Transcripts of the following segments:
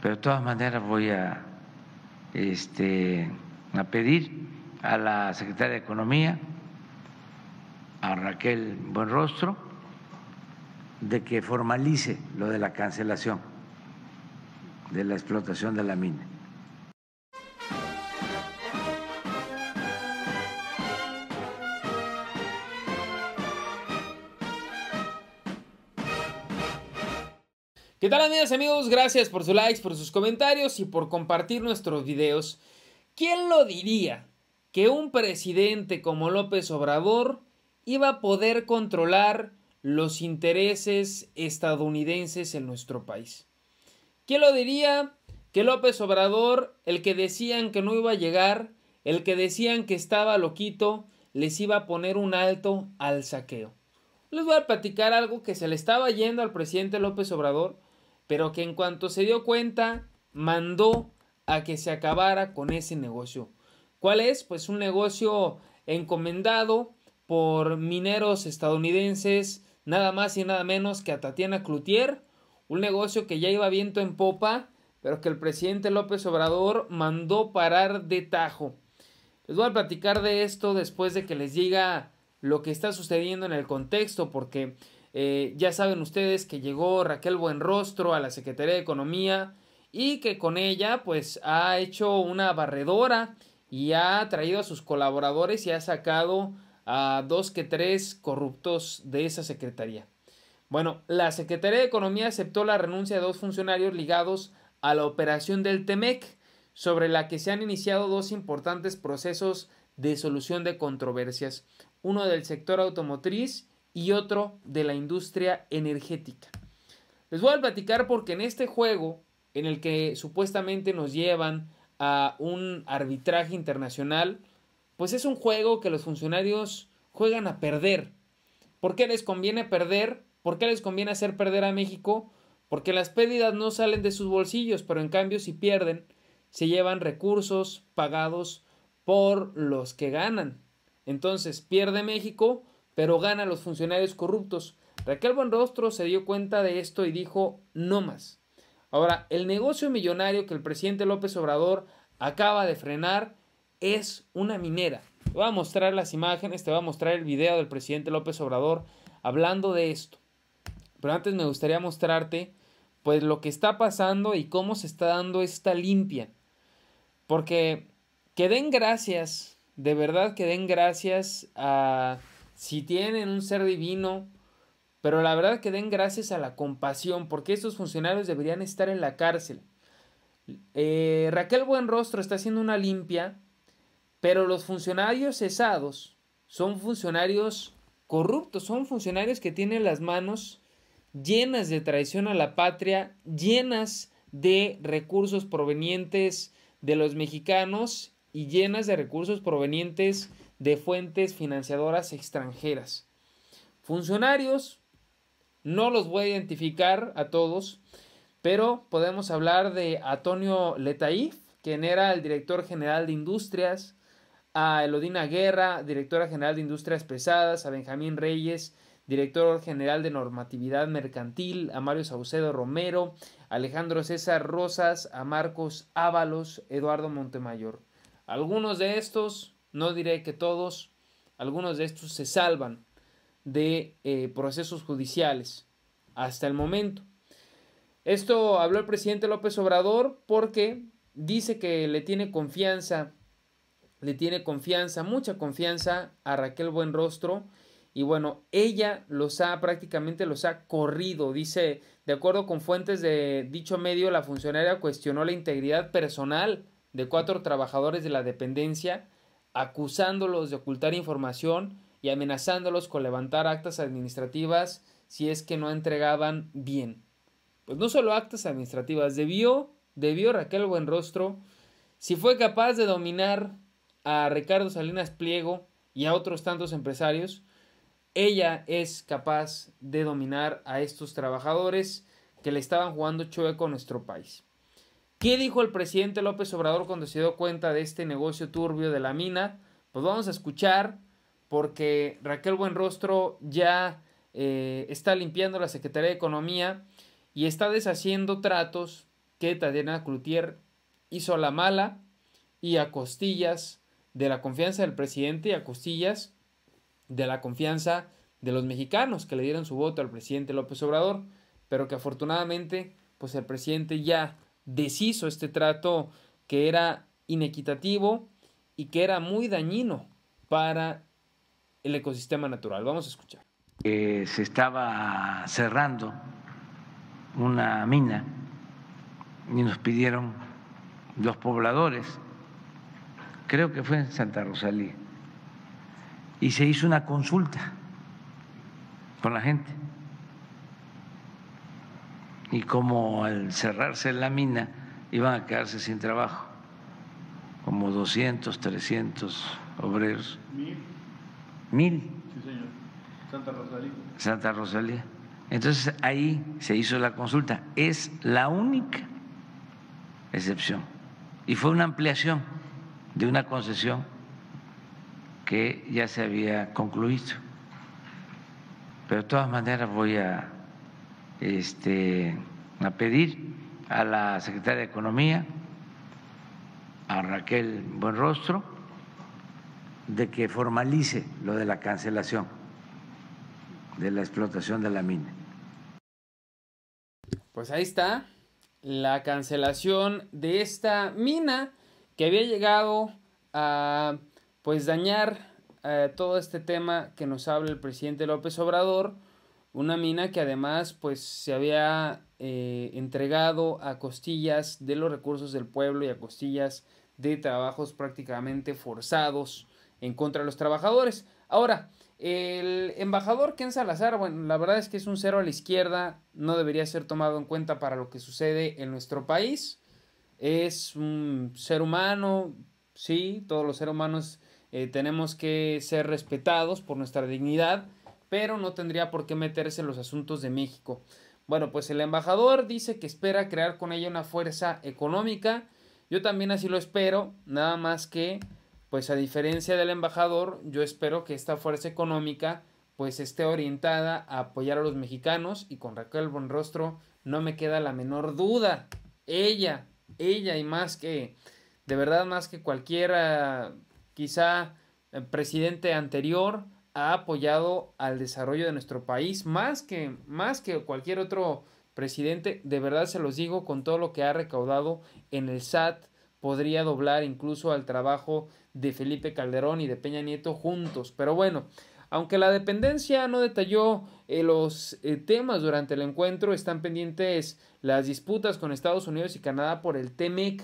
Pero de todas maneras voy a, este, a pedir a la secretaria de Economía, a Raquel Buenrostro, de que formalice lo de la cancelación de la explotación de la mina. ¿Qué tal amigas amigos? Gracias por sus likes, por sus comentarios y por compartir nuestros videos. ¿Quién lo diría que un presidente como López Obrador iba a poder controlar los intereses estadounidenses en nuestro país? ¿Quién lo diría que López Obrador, el que decían que no iba a llegar, el que decían que estaba loquito, les iba a poner un alto al saqueo? Les voy a platicar algo que se le estaba yendo al presidente López Obrador, pero que en cuanto se dio cuenta, mandó a que se acabara con ese negocio. ¿Cuál es? Pues un negocio encomendado por mineros estadounidenses, nada más y nada menos que a Tatiana Cloutier, un negocio que ya iba viento en popa, pero que el presidente López Obrador mandó parar de tajo. Les voy a platicar de esto después de que les diga lo que está sucediendo en el contexto, porque eh, ya saben ustedes que llegó Raquel Buenrostro a la Secretaría de Economía y que con ella pues ha hecho una barredora y ha traído a sus colaboradores y ha sacado a dos que tres corruptos de esa secretaría. Bueno, la Secretaría de Economía aceptó la renuncia de dos funcionarios ligados a la operación del TEMEC, sobre la que se han iniciado dos importantes procesos de solución de controversias, uno del sector automotriz y otro de la industria energética. Les voy a platicar porque en este juego, en el que supuestamente nos llevan a un arbitraje internacional, pues es un juego que los funcionarios juegan a perder. ¿Por qué les conviene perder? ¿Por qué les conviene hacer perder a México? Porque las pérdidas no salen de sus bolsillos, pero en cambio si pierden, se llevan recursos pagados por los que ganan. Entonces pierde México, pero gana los funcionarios corruptos. Raquel Buenrostro se dio cuenta de esto y dijo no más. Ahora, el negocio millonario que el presidente López Obrador acaba de frenar es una minera. Te voy a mostrar las imágenes, te voy a mostrar el video del presidente López Obrador hablando de esto. Pero antes me gustaría mostrarte pues lo que está pasando y cómo se está dando esta limpia. Porque que den gracias, de verdad que den gracias a si tienen un ser divino, pero la verdad que den gracias a la compasión, porque estos funcionarios deberían estar en la cárcel. Eh, Raquel Buenrostro está haciendo una limpia, pero los funcionarios cesados son funcionarios corruptos, son funcionarios que tienen las manos llenas de traición a la patria, llenas de recursos provenientes de los mexicanos y llenas de recursos provenientes de fuentes financiadoras extranjeras. Funcionarios, no los voy a identificar a todos, pero podemos hablar de Antonio Letaif, quien era el director general de Industrias, a Elodina Guerra, directora general de Industrias Pesadas, a Benjamín Reyes, director general de Normatividad Mercantil, a Mario Saucedo Romero, a Alejandro César Rosas, a Marcos Ábalos, Eduardo Montemayor. Algunos de estos no diré que todos, algunos de estos se salvan de eh, procesos judiciales hasta el momento. Esto habló el presidente López Obrador porque dice que le tiene confianza, le tiene confianza, mucha confianza a Raquel Buenrostro. Y bueno, ella los ha prácticamente los ha corrido. Dice, de acuerdo con fuentes de dicho medio, la funcionaria cuestionó la integridad personal de cuatro trabajadores de la dependencia acusándolos de ocultar información y amenazándolos con levantar actas administrativas si es que no entregaban bien. Pues no solo actas administrativas, debió, debió Raquel Buenrostro, si fue capaz de dominar a Ricardo Salinas Pliego y a otros tantos empresarios, ella es capaz de dominar a estos trabajadores que le estaban jugando chueco a nuestro país. ¿Qué dijo el presidente López Obrador cuando se dio cuenta de este negocio turbio de la mina? Pues vamos a escuchar porque Raquel Buenrostro ya eh, está limpiando la Secretaría de Economía y está deshaciendo tratos que Tatiana Cloutier hizo a la mala y a costillas de la confianza del presidente y a costillas de la confianza de los mexicanos que le dieron su voto al presidente López Obrador, pero que afortunadamente pues el presidente ya deshizo este trato que era inequitativo y que era muy dañino para el ecosistema natural. Vamos a escuchar. se estaba cerrando una mina y nos pidieron los pobladores, creo que fue en Santa Rosalía, y se hizo una consulta con la gente y como al cerrarse la mina iban a quedarse sin trabajo, como 200, 300 obreros. ¿Mil? ¿Mil? Sí, señor. Santa Rosalía. Santa Rosalía. Entonces ahí se hizo la consulta. Es la única excepción. Y fue una ampliación de una concesión que ya se había concluido. Pero de todas maneras voy a este, a pedir a la secretaria de Economía, a Raquel Buenrostro, de que formalice lo de la cancelación de la explotación de la mina. Pues ahí está la cancelación de esta mina que había llegado a pues dañar eh, todo este tema que nos habla el presidente López Obrador una mina que además pues se había eh, entregado a costillas de los recursos del pueblo y a costillas de trabajos prácticamente forzados en contra de los trabajadores. Ahora, el embajador Ken Salazar, bueno, la verdad es que es un cero a la izquierda, no debería ser tomado en cuenta para lo que sucede en nuestro país. Es un ser humano, sí, todos los seres humanos eh, tenemos que ser respetados por nuestra dignidad, pero no tendría por qué meterse en los asuntos de México. Bueno, pues el embajador dice que espera crear con ella una fuerza económica. Yo también así lo espero, nada más que, pues a diferencia del embajador, yo espero que esta fuerza económica pues esté orientada a apoyar a los mexicanos y con Raquel Bonrostro no me queda la menor duda. Ella, ella y más que, de verdad más que cualquiera, quizá eh, presidente anterior, ha apoyado al desarrollo de nuestro país más que, más que cualquier otro presidente. De verdad se los digo, con todo lo que ha recaudado en el SAT, podría doblar incluso al trabajo de Felipe Calderón y de Peña Nieto juntos. Pero bueno, aunque la dependencia no detalló eh, los eh, temas durante el encuentro, están pendientes las disputas con Estados Unidos y Canadá por el TEMEC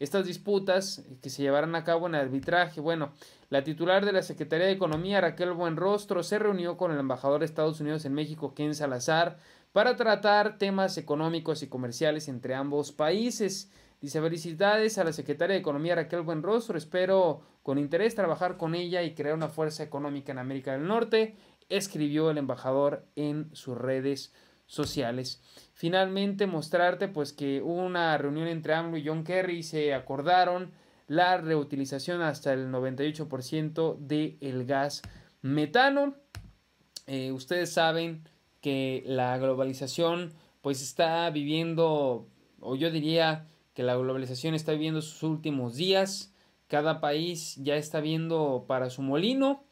estas disputas que se llevarán a cabo en arbitraje. Bueno, la titular de la Secretaría de Economía, Raquel Buenrostro, se reunió con el embajador de Estados Unidos en México, Ken Salazar, para tratar temas económicos y comerciales entre ambos países. Dice felicidades a la Secretaría de Economía Raquel Buenrostro, espero con interés trabajar con ella y crear una fuerza económica en América del Norte, escribió el embajador en sus redes sociales. Finalmente mostrarte pues que hubo una reunión entre AMLO y John Kerry se acordaron la reutilización hasta el 98% del de gas metano. Eh, ustedes saben que la globalización pues está viviendo, o yo diría que la globalización está viviendo sus últimos días. Cada país ya está viendo para su molino.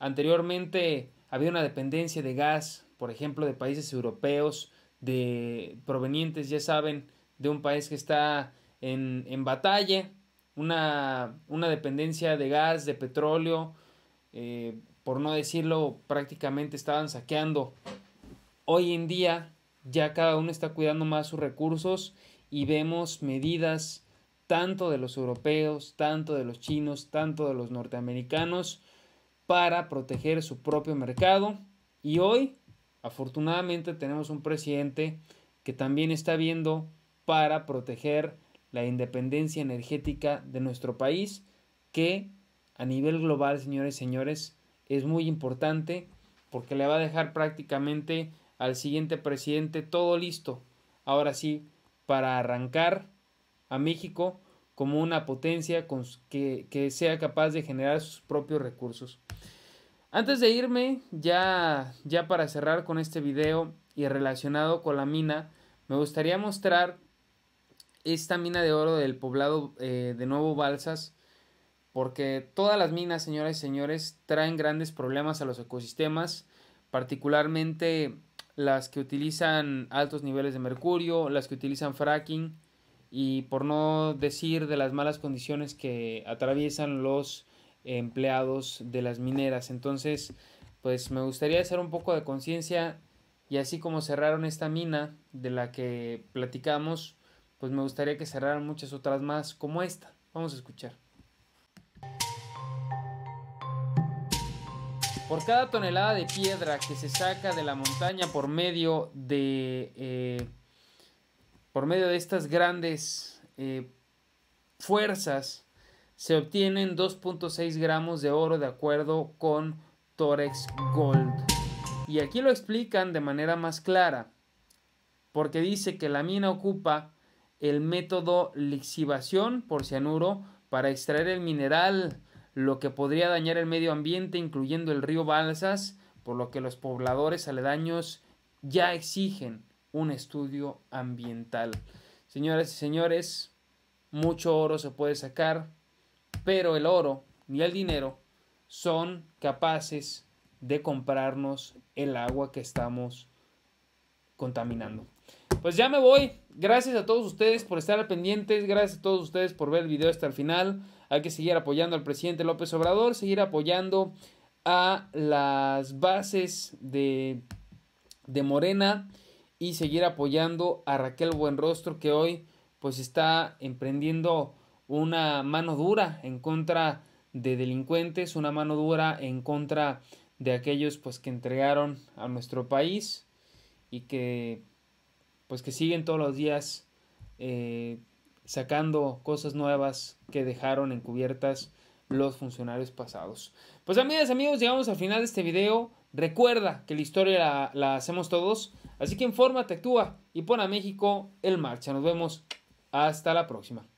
Anteriormente había una dependencia de gas por ejemplo, de países europeos, de provenientes, ya saben, de un país que está en, batalla, una, una, dependencia de gas, de petróleo, eh, por no decirlo, prácticamente estaban saqueando. Hoy en día ya cada uno está cuidando más sus recursos y vemos medidas tanto de los europeos, tanto de los chinos, tanto de los norteamericanos para proteger su propio mercado. Y hoy Afortunadamente tenemos un presidente que también está viendo para proteger la independencia energética de nuestro país, que a nivel global, señores y señores, es muy importante porque le va a dejar prácticamente al siguiente presidente todo listo, ahora sí, para arrancar a México como una potencia que, que sea capaz de generar sus propios recursos. Antes de irme, ya, ya para cerrar con este video y relacionado con la mina, me gustaría mostrar esta mina de oro del poblado eh, de Nuevo Balsas, porque todas las minas, señoras y señores, traen grandes problemas a los ecosistemas, particularmente las que utilizan altos niveles de mercurio, las que utilizan fracking y por no decir de las malas condiciones que atraviesan los empleados de las mineras. Entonces, pues me gustaría hacer un poco de conciencia y así como cerraron esta mina de la que platicamos, pues me gustaría que cerraran muchas otras más como esta. Vamos a escuchar. Por cada tonelada de piedra que se saca de la montaña por medio de eh, por medio de estas grandes eh, fuerzas se obtienen 2.6 gramos de oro de acuerdo con Torex Gold. Y aquí lo explican de manera más clara, porque dice que la mina ocupa el método lixivación por cianuro para extraer el mineral, lo que podría dañar el medio ambiente, incluyendo el río Balsas, por lo que los pobladores aledaños ya exigen un estudio ambiental. Señoras y señores, mucho oro se puede sacar pero el oro ni el dinero son capaces de comprarnos el agua que estamos contaminando. Pues ya me voy. Gracias a todos ustedes por estar pendientes. Gracias a todos ustedes por ver el video hasta el final. Hay que seguir apoyando al presidente López Obrador, seguir apoyando a las bases de, de Morena y seguir apoyando a Raquel Buenrostro que hoy pues está emprendiendo una mano dura en contra de delincuentes, una mano dura en contra de aquellos pues que entregaron a nuestro país y que pues que siguen todos los días eh, sacando cosas nuevas que dejaron encubiertas los funcionarios pasados. Pues amigas, amigos, llegamos al final de este video. Recuerda que la historia la, hacemos todos, así que infórmate, actúa y pon a México en marcha. Nos vemos hasta la próxima.